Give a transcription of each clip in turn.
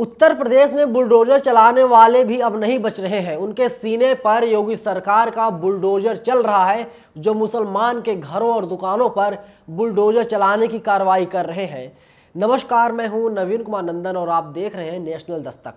उत्तर प्रदेश में बुलडोजर चलाने वाले भी अब नहीं बच रहे हैं उनके सीने पर योगी सरकार का बुलडोजर चल रहा है जो मुसलमान के घरों और दुकानों पर बुलडोजर चलाने की कार्रवाई कर रहे हैं नमस्कार मैं हूं नवीन कुमार नंदन और आप देख रहे हैं नेशनल दस्तक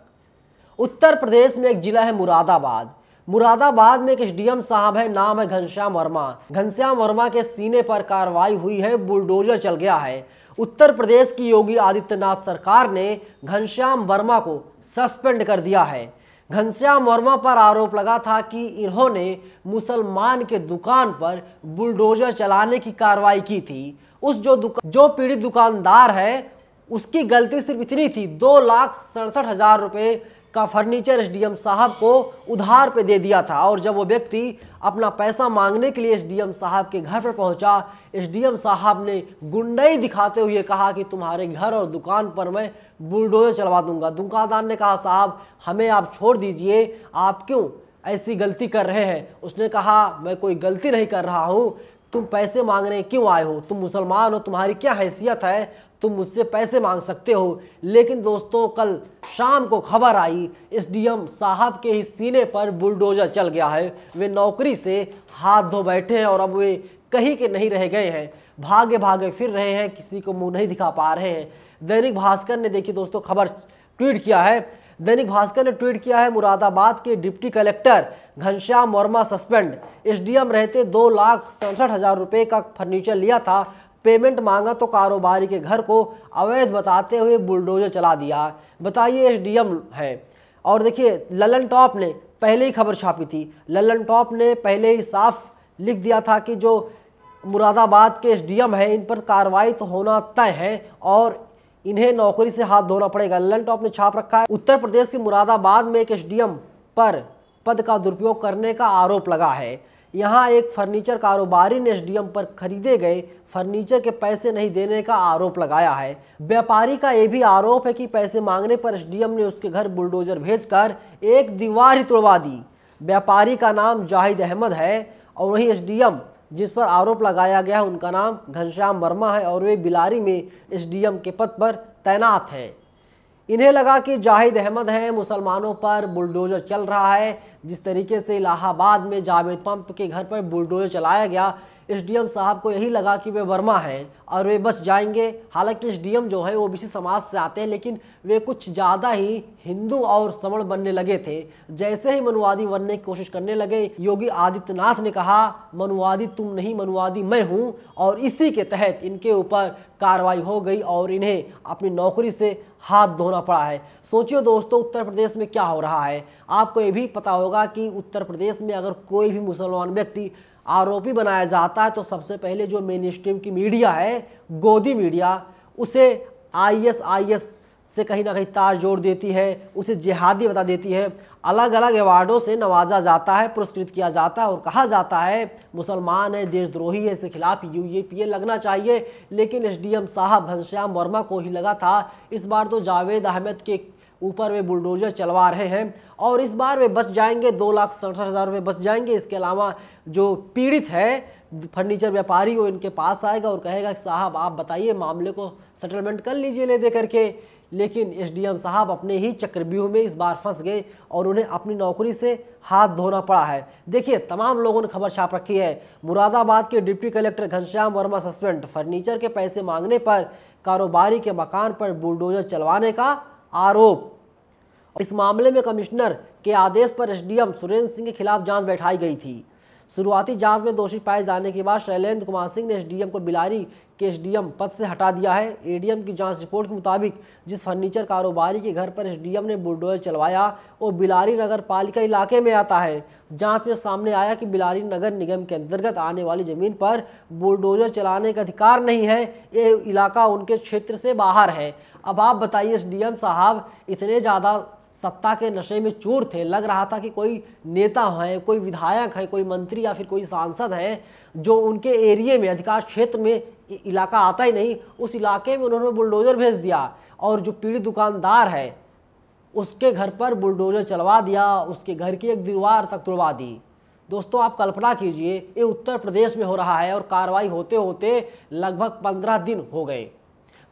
उत्तर प्रदेश में एक जिला है मुरादाबाद मुरादाबाद में एक एस साहब है नाम है घनश्याम वर्मा घनश्याम वर्मा के सीने पर कार्रवाई हुई है बुलडोजर चल गया है उत्तर प्रदेश की योगी आदित्यनाथ सरकार ने घनश्याम वर्मा को सस्पेंड कर दिया है घनश्याम वर्मा पर आरोप लगा था कि इन्होंने मुसलमान के दुकान पर बुलडोजर चलाने की कार्रवाई की थी उस जो दुकान जो पीड़ित दुकानदार है उसकी गलती सिर्फ इतनी थी दो लाख सड़सठ हजार रुपये का फर्नीचर एसडीएम साहब को उधार पे दे दिया था और जब वो व्यक्ति अपना पैसा मांगने के लिए एसडीएम साहब के घर पर पहुंचा एसडीएम साहब ने गुंडई दिखाते हुए कहा कि तुम्हारे घर और दुकान पर मैं बुलडोजर चलवा दूंगा दुकानदार ने कहा साहब हमें आप छोड़ दीजिए आप क्यों ऐसी गलती कर रहे हैं उसने कहा मैं कोई गलती नहीं कर रहा हूँ तुम पैसे मांगने क्यों आए हो तुम मुसलमान हो तुम्हारी क्या हैसियत है तुम मुझसे पैसे मांग सकते हो लेकिन दोस्तों कल शाम को खबर आई एस एम साहब के ही सीने पर बुलडोजर चल गया है वे नौकरी से हाथ धो बैठे हैं और अब वे कहीं के नहीं रह गए हैं भागे भागे फिर रहे हैं किसी को मुंह नहीं दिखा पा रहे हैं दैनिक भास्कर ने देखी दोस्तों खबर ट्वीट किया है दैनिक भास्कर ने ट्वीट किया है मुरादाबाद के deputy collector Ghanshyam Verma suspend SDM रहते दो लाख सड़सठ हजार रुपये का फर्नीचर लिया था पेमेंट मांगा तो कारोबारी के घर को अवैध बताते हुए बुलडोजर चला दिया बताइए एस डी एम है और देखिए ललन टॉप ने पहले ही खबर छापी थी ललन टॉप ने पहले ही साफ लिख दिया था कि जो मुरादाबाद के एसडीएम हैं इन पर कार्रवाई तो होना तय है और इन्हें नौकरी से हाथ धोना पड़ेगा ललन टॉप ने छाप रखा है उत्तर प्रदेश के मुरादाबाद में एक एसडीएम पर पद का दुरुपयोग करने का आरोप लगा है यहाँ एक फर्नीचर कारोबारी ने एसडीएम पर खरीदे गए फर्नीचर के पैसे नहीं देने का आरोप लगाया है व्यापारी का यह भी आरोप है कि पैसे मांगने पर एसडीएम ने उसके घर बुलडोजर भेजकर एक दीवार ही तोड़वा दी व्यापारी का नाम जाहिद अहमद है और वहीं एसडीएम जिस पर आरोप लगाया गया है उनका नाम घनश्याम वर्मा है और वे बिलारी में एस के पद पर तैनात हैं इन्हें लगा कि जाहिद अहमद हैं मुसलमानों पर बुलडोजर चल रहा है जिस तरीके से इलाहाबाद में जावेद पंप के घर पर बुलडोजर चलाया गया एसडीएम साहब को यही लगा कि वे वर्मा हैं और वे बस जाएंगे हालांकि एसडीएम जो है वो ओबीसी समाज से आते हैं लेकिन वे कुछ ज़्यादा ही हिंदू और समण बनने लगे थे जैसे ही मनुवादी बनने की कोशिश करने लगे योगी आदित्यनाथ ने कहा मनुवादी तुम नहीं मनुवादी मैं हूँ और इसी के तहत इनके ऊपर कार्रवाई हो गई और इन्हें अपनी नौकरी से हाथ धोना पड़ा है सोचिए दोस्तों उत्तर प्रदेश में क्या हो रहा है आपको ये भी पता होगा कि उत्तर प्रदेश में अगर कोई भी मुसलमान व्यक्ति आरोपी बनाया जाता है तो सबसे पहले जो मेन स्ट्रीम की मीडिया है गोदी मीडिया उसे आईएसआईएस से कहीं ना कहीं तार जोड़ देती है उसे जिहादी बता देती है अलग अलग अवार्डों से नवाजा जाता है पुरस्कृत किया जाता है और कहा जाता है मुसलमान है देशद्रोही है इसके खिलाफ यू ए पी ए लगना चाहिए लेकिन एस डी एम साहब घनश्याम वर्मा को ही लगा था इस बार तो जावेद अहमद के ऊपर वे बुलडोजर चलवा रहे हैं और इस बार वे बच जाएंगे दो लाख सड़सठ हज़ार रुपये बच जाएंगे इसके अलावा जो पीड़ित है फर्नीचर व्यापारी वो इनके पास आएगा और कहेगा कि साहब आप बताइए मामले को सेटलमेंट कर लीजिए ले दे करके लेकिन एसडीएम साहब अपने ही चक्रव्यूह में इस बार फंस गए और उन्हें अपनी नौकरी से हाथ धोना पड़ा है देखिए तमाम लोगों ने खबर छाप रखी है मुरादाबाद के deputy collector Ghanshyam Verma suspend furniture के पैसे मांगने पर कारोबारी के मकान पर बुलडोजर चलवाने का आरोप इस मामले में कमिश्नर के आदेश पर एसडीएम सुरेंद्र सिंह के खिलाफ जांच बैठाई गई थी शुरुआती जांच में दोषी पाए जाने के बाद शैलेंद्र कुमार सिंह ने एसडीएम को बिलारी के एसडीएम पद से हटा दिया है एडीएम की जांच रिपोर्ट के मुताबिक जिस फर्नीचर कारोबारी के घर पर एसडीएम ने बुलडोजर चलवाया वो बिलारी नगर पालिका इलाके में आता है जांच में सामने आया कि बिलारी नगर निगम के अंतर्गत आने वाली जमीन पर बुलडोजर चलाने का अधिकार नहीं है ये इलाका उनके क्षेत्र से बाहर है अब आप बताइए एस साहब इतने ज़्यादा सत्ता के नशे में चूर थे लग रहा था कि कोई नेता है कोई विधायक है कोई मंत्री या फिर कोई सांसद है जो उनके एरिए में अधिकार क्षेत्र में इलाका आता ही नहीं उस इलाके में उन्होंने बुलडोजर भेज दिया और जो पीड़ित दुकानदार है उसके घर पर बुलडोजर चलवा दिया उसके घर की एक दीवार तक तुड़वा दी दोस्तों आप कल्पना कीजिए ये उत्तर प्रदेश में हो रहा है और कार्रवाई होते होते लगभग पंद्रह दिन हो गए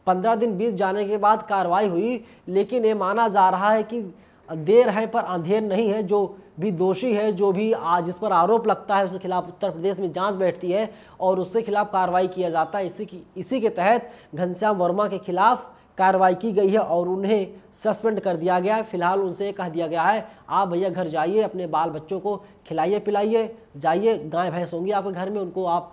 पंद्रह दिन बीत जाने के बाद कार्रवाई हुई लेकिन ये माना जा रहा है कि देर है पर अंधेर नहीं है जो भी दोषी है जो भी आज जिस पर आरोप लगता है उसके खिलाफ उत्तर प्रदेश में जांच बैठती है और उसके खिलाफ कार्रवाई किया जाता है इसी की इसी के तहत घनश्याम वर्मा के खिलाफ कार्रवाई की गई है और उन्हें सस्पेंड कर दिया गया है फिलहाल उनसे कह दिया गया है आप भैया घर जाइए अपने बाल बच्चों को खिलाइए पिलाइए जाइए गाय भैंस होंगी आपके घर में उनको आप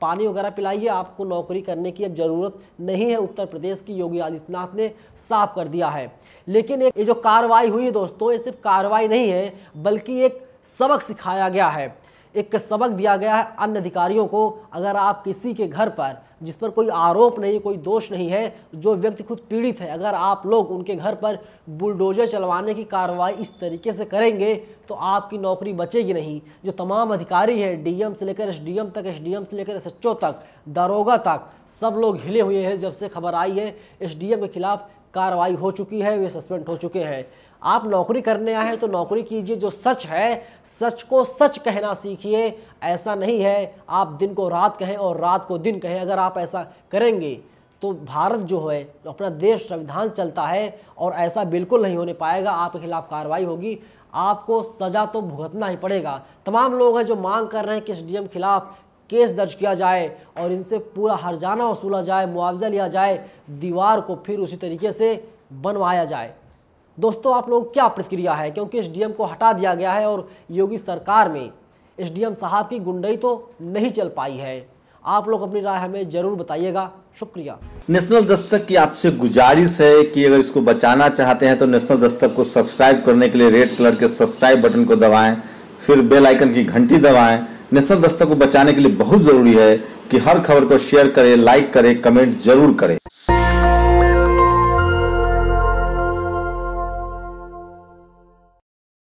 पानी वगैरह पिलाइए आपको नौकरी करने की अब ज़रूरत नहीं है उत्तर प्रदेश की योगी आदित्यनाथ ने साफ कर दिया है लेकिन ये जो कार्रवाई हुई दोस्तों ये सिर्फ कार्रवाई नहीं है बल्कि एक सबक सिखाया गया है एक सबक दिया गया है अन्य अधिकारियों को अगर आप किसी के घर पर जिस पर कोई आरोप नहीं कोई दोष नहीं है जो व्यक्ति खुद पीड़ित है अगर आप लोग उनके घर पर बुलडोजर चलवाने की कार्रवाई इस तरीके से करेंगे तो आपकी नौकरी बचेगी नहीं जो तमाम अधिकारी हैं डीएम से लेकर एसडीएम तक एसडीएम से लेकर एस तक दारोगा तक सब लोग हिले हुए हैं जब से खबर आई है एस के खिलाफ कार्रवाई हो चुकी है वे सस्पेंड हो चुके हैं आप नौकरी करने आए हैं तो नौकरी कीजिए जो सच है सच को सच कहना सीखिए ऐसा नहीं है आप दिन को रात कहें और रात को दिन कहें अगर आप ऐसा करेंगे तो भारत जो है अपना देश संविधान चलता है और ऐसा बिल्कुल नहीं होने पाएगा आपके खिलाफ कार्रवाई होगी आपको सज़ा तो भुगतना ही पड़ेगा तमाम लोग हैं जो मांग कर रहे हैं कि एस डी खिलाफ केस दर्ज किया जाए और इनसे पूरा हरजाना वसूला जाए मुआवजा लिया जाए दीवार को फिर उसी तरीके से बनवाया जाए दोस्तों आप लोगों क्या प्रतिक्रिया है क्योंकि एस को हटा दिया गया है और योगी सरकार में एस साहब की गुंडई तो नहीं चल पाई है आप लोग अपनी राय हमें जरूर बताइएगा शुक्रिया नेशनल दस्तक की आपसे गुजारिश है कि अगर इसको बचाना चाहते हैं तो नेशनल दस्तक को सब्सक्राइब करने के लिए रेड कलर के सब्सक्राइब बटन को दबाएं फिर बेल आइकन की घंटी दबाएं नेशनल दस्तक को बचाने के लिए बहुत ज़रूरी है कि हर खबर को शेयर करें लाइक करें कमेंट जरूर करें